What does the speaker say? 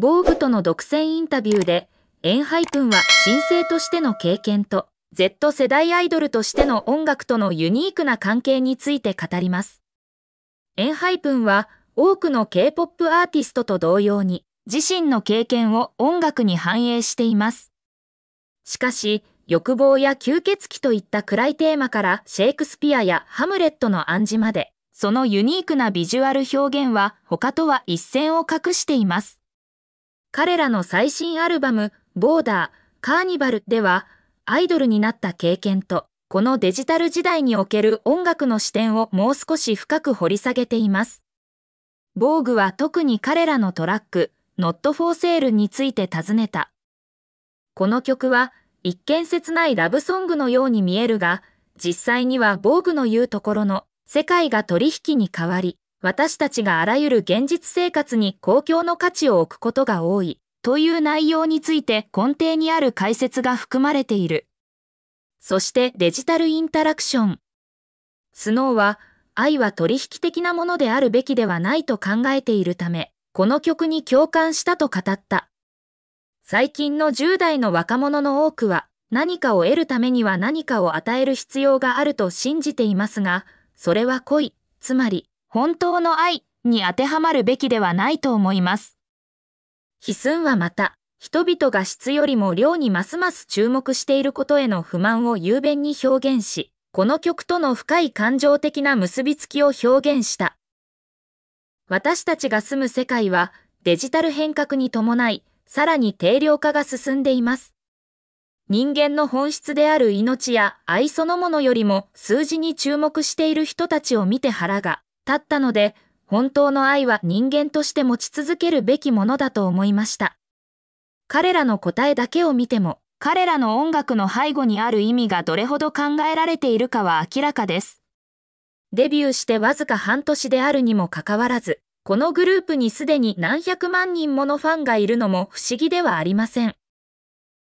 防具との独占インタビューで、エンハイプンは新生としての経験と、Z 世代アイドルとしての音楽とのユニークな関係について語ります。エンハイプンは、多くの K-POP アーティストと同様に、自身の経験を音楽に反映しています。しかし、欲望や吸血鬼といった暗いテーマからシェイクスピアやハムレットの暗示まで、そのユニークなビジュアル表現は他とは一線を画しています。彼らの最新アルバム、ボーダー、カーニバルでは、アイドルになった経験と、このデジタル時代における音楽の視点をもう少し深く掘り下げています。防具は特に彼らのトラック、ノットフォーセールについて尋ねた。この曲は、一見切ないラブソングのように見えるが、実際には防具の言うところの世界が取引に変わり、私たちがあらゆる現実生活に公共の価値を置くことが多いという内容について根底にある解説が含まれている。そしてデジタルインタラクション。スノーは愛は取引的なものであるべきではないと考えているため、この曲に共感したと語った。最近の10代の若者の多くは、何かを得るためには何かを与える必要があると信じていますが、それは恋、つまり、本当の愛に当てはまるべきではないと思います。ヒスンはまた、人々が質よりも量にますます注目していることへの不満を雄弁に表現し、この曲との深い感情的な結びつきを表現した。私たちが住む世界はデジタル変革に伴い、さらに定量化が進んでいます。人間の本質である命や愛そのものよりも数字に注目している人たちを見て腹が立ったので、本当の愛は人間として持ち続けるべきものだと思いました。彼らの答えだけを見ても、彼らの音楽の背後にある意味がどれほど考えられているかは明らかです。デビューしてわずか半年であるにもかかわらず、このグループにすでに何百万人ものファンがいるのも不思議ではありません。